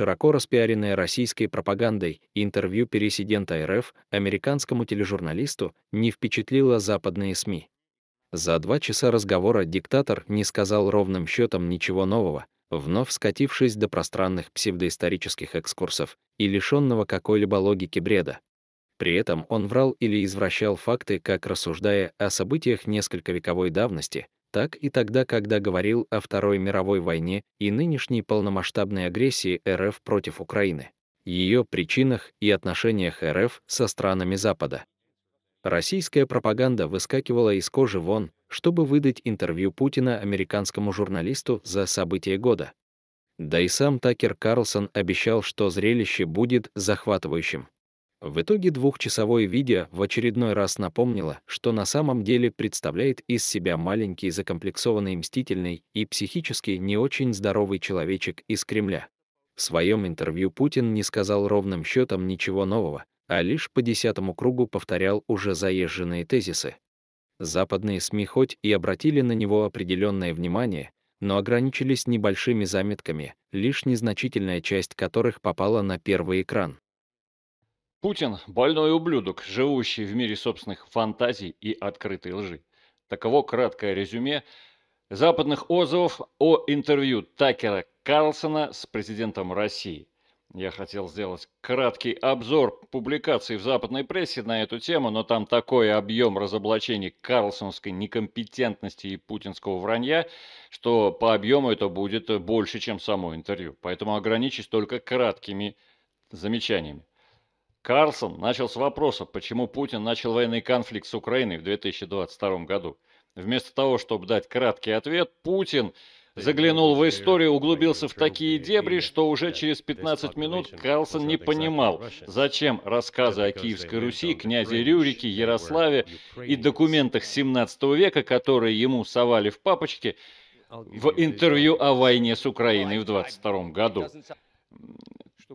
широко распиаренное российской пропагандой интервью пересидента РФ американскому тележурналисту не впечатлило западные СМИ. За два часа разговора диктатор не сказал ровным счетом ничего нового, вновь скатившись до пространных псевдоисторических экскурсов и лишенного какой-либо логики бреда. При этом он врал или извращал факты, как рассуждая о событиях несколько вековой давности, так и тогда, когда говорил о Второй мировой войне и нынешней полномасштабной агрессии РФ против Украины, ее причинах и отношениях РФ со странами Запада. Российская пропаганда выскакивала из кожи вон, чтобы выдать интервью Путина американскому журналисту за события года. Да и сам Такер Карлсон обещал, что зрелище будет захватывающим. В итоге двухчасовое видео в очередной раз напомнило, что на самом деле представляет из себя маленький закомплексованный мстительный и психически не очень здоровый человечек из Кремля. В своем интервью Путин не сказал ровным счетом ничего нового, а лишь по десятому кругу повторял уже заезженные тезисы. Западные СМИ хоть и обратили на него определенное внимание, но ограничились небольшими заметками, лишь незначительная часть которых попала на первый экран. Путин – больной ублюдок, живущий в мире собственных фантазий и открытой лжи. Таково краткое резюме западных отзывов о интервью Такера Карлсона с президентом России. Я хотел сделать краткий обзор публикаций в западной прессе на эту тему, но там такой объем разоблачений карлсонской некомпетентности и путинского вранья, что по объему это будет больше, чем само интервью. Поэтому ограничусь только краткими замечаниями. Карлсон начал с вопроса, почему Путин начал военный конфликт с Украиной в 2022 году. Вместо того, чтобы дать краткий ответ, Путин заглянул в историю, углубился в такие дебри, что уже через 15 минут Карлсон не понимал, зачем рассказы о Киевской Руси, князе Рюрике, Ярославе и документах 17 века, которые ему совали в папочке, в интервью о войне с Украиной в 22 году.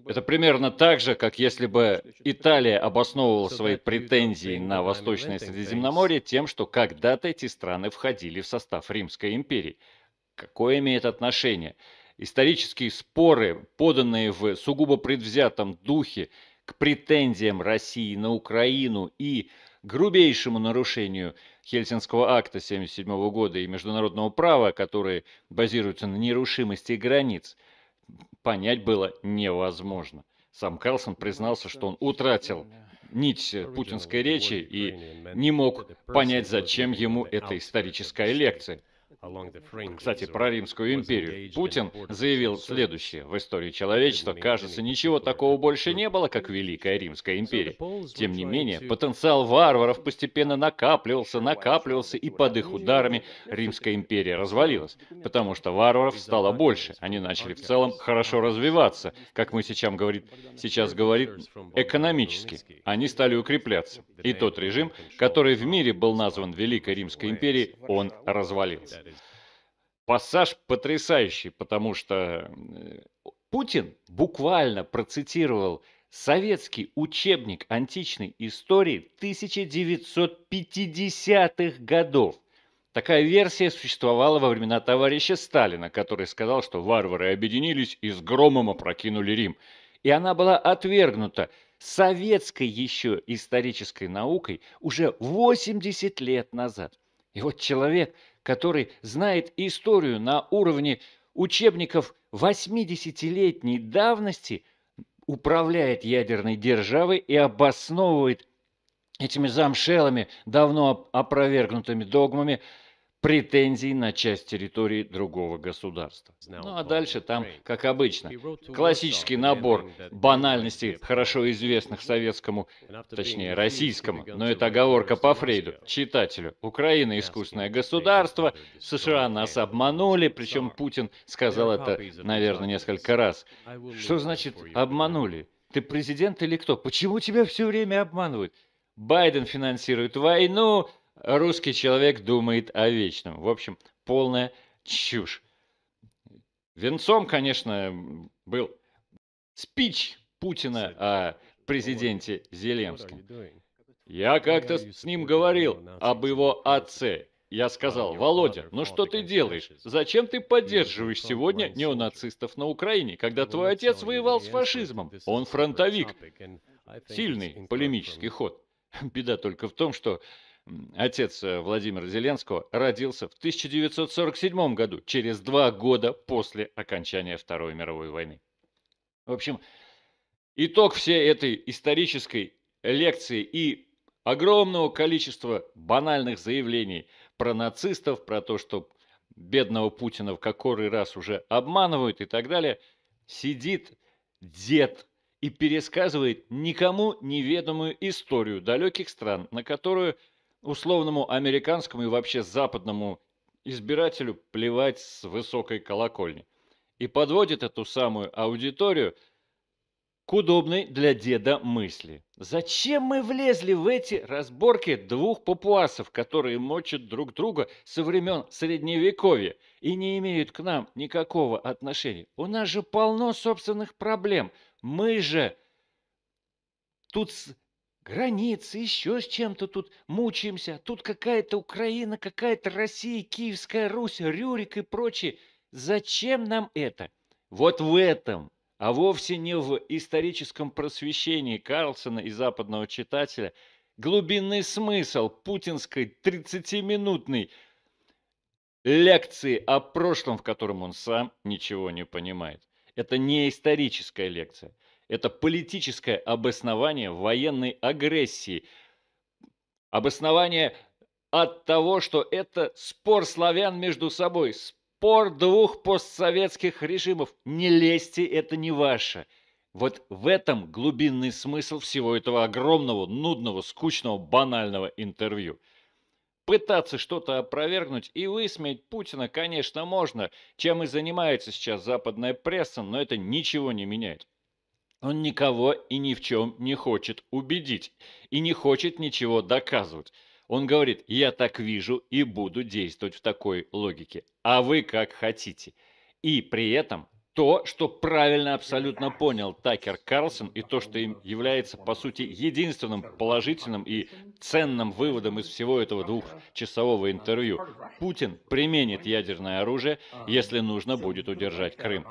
Это примерно так же, как если бы Италия обосновывала свои претензии на Восточное Средиземноморье тем, что когда-то эти страны входили в состав Римской империи. Какое имеет отношение? Исторические споры, поданные в сугубо предвзятом духе к претензиям России на Украину и грубейшему нарушению Хельсинского акта 1977 года и международного права, которые базируются на нерушимости границ – понять было невозможно. Сам Карлсон признался, что он утратил нить путинской речи и не мог понять, зачем ему эта историческая лекция. Кстати, про Римскую империю. Путин заявил следующее. В истории человечества, кажется, ничего такого больше не было, как Великая Римская империя. Тем не менее, потенциал варваров постепенно накапливался, накапливался, и под их ударами Римская империя развалилась, потому что варваров стало больше. Они начали в целом хорошо развиваться, как мы сейчас говорит, сейчас говорит экономически. Они стали укрепляться. И тот режим, который в мире был назван Великой Римской империей, он развалился. Пассаж потрясающий, потому что э, Путин буквально процитировал советский учебник античной истории 1950-х годов. Такая версия существовала во времена товарища Сталина, который сказал, что варвары объединились и с громом опрокинули Рим. И она была отвергнута советской еще исторической наукой уже 80 лет назад. И вот человек, который знает историю на уровне учебников 80-летней давности, управляет ядерной державой и обосновывает этими замшелыми, давно опровергнутыми догмами претензий на часть территории другого государства. Ну а дальше там, как обычно, классический набор банальностей, хорошо известных советскому, точнее российскому, но это оговорка по Фрейду, читателю. Украина – искусственное государство, США нас обманули, причем Путин сказал это, наверное, несколько раз. Что значит «обманули»? Ты президент или кто? Почему тебя все время обманывают? Байден финансирует войну, русский человек думает о вечном. В общем, полная чушь. Венцом, конечно, был спич Путина о президенте Зеленском. Я как-то с ним говорил об его отце. Я а, сказал, Володя, ну что ты делаешь? Зачем ты поддерживаешь сегодня неонацистов на Украине, когда твой отец воевал с фашизмом? Он фронтовик. Сильный полемический ход. Беда только в том, что отец э, Владимира Зеленского, родился в 1947 году, через два года после окончания Второй мировой войны. В общем, итог всей этой исторической лекции и огромного количества банальных заявлений про нацистов, про то, что бедного Путина в который раз уже обманывают и так далее, сидит дед и пересказывает никому неведомую историю далеких стран, на которую – Условному американскому и вообще западному избирателю плевать с высокой колокольни. И подводит эту самую аудиторию к удобной для деда мысли. Зачем мы влезли в эти разборки двух папуасов, которые мочат друг друга со времен Средневековья и не имеют к нам никакого отношения? У нас же полно собственных проблем. Мы же тут границы, еще с чем-то тут мучаемся. Тут какая-то Украина, какая-то Россия, Киевская Русь, Рюрик и прочее. Зачем нам это? Вот в этом, а вовсе не в историческом просвещении Карлсона и западного читателя, глубинный смысл путинской 30-минутной лекции о прошлом, в котором он сам ничего не понимает. Это не историческая лекция. Это политическое обоснование военной агрессии. Обоснование от того, что это спор славян между собой, спор двух постсоветских режимов. Не лезьте, это не ваше. Вот в этом глубинный смысл всего этого огромного, нудного, скучного, банального интервью. Пытаться что-то опровергнуть и высмеять Путина, конечно, можно, чем и занимается сейчас западная пресса, но это ничего не меняет. Он никого и ни в чем не хочет убедить и не хочет ничего доказывать. Он говорит, я так вижу и буду действовать в такой логике, а вы как хотите. И при этом то, что правильно абсолютно понял Такер Карлсон, и то, что им является, по сути, единственным положительным и ценным выводом из всего этого двухчасового интервью. Путин применит ядерное оружие, если нужно будет удержать Крым.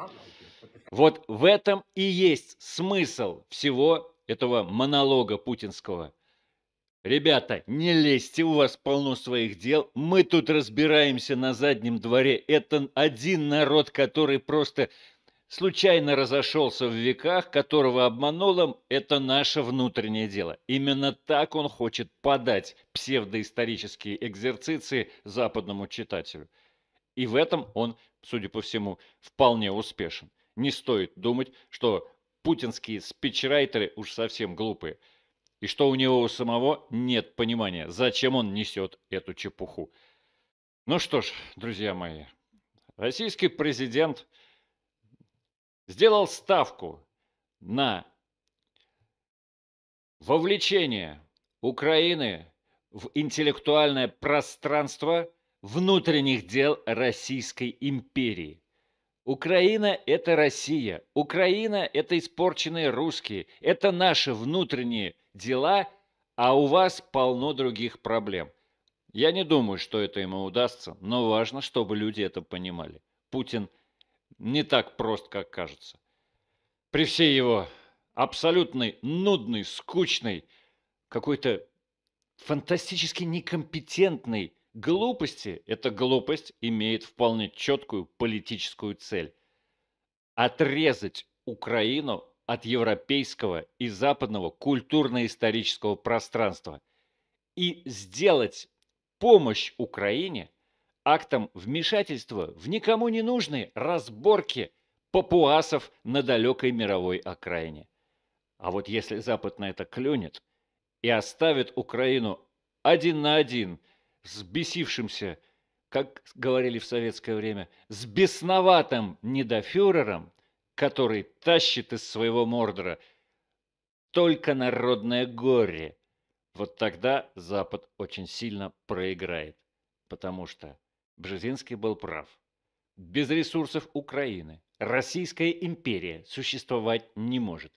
Вот в этом и есть смысл всего этого монолога путинского. Ребята, не лезьте, у вас полно своих дел. Мы тут разбираемся на заднем дворе. Это один народ, который просто случайно разошелся в веках, которого обмануло, это наше внутреннее дело. Именно так он хочет подать псевдоисторические экзерциции западному читателю. И в этом он, судя по всему, вполне успешен. Не стоит думать, что путинские спичрайтеры уж совсем глупые, и что у него у самого нет понимания, зачем он несет эту чепуху. Ну что ж, друзья мои, российский президент сделал ставку на вовлечение Украины в интеллектуальное пространство внутренних дел Российской империи. Украина – это Россия. Украина – это испорченные русские. Это наши внутренние дела, а у вас полно других проблем. Я не думаю, что это ему удастся, но важно, чтобы люди это понимали. Путин не так прост, как кажется. При всей его абсолютной, нудной, скучной, какой-то фантастически некомпетентной глупости эта глупость имеет вполне четкую политическую цель – отрезать Украину от европейского и западного культурно-исторического пространства и сделать помощь Украине актом вмешательства в никому не нужные разборки папуасов на далекой мировой окраине. А вот если Запад на это клюнет и оставит Украину один на один – сбесившимся, как говорили в советское время, с бесноватым недофюрером, который тащит из своего мордора только народное горе. Вот тогда Запад очень сильно проиграет, потому что Бжезинский был прав. Без ресурсов Украины Российская империя существовать не может.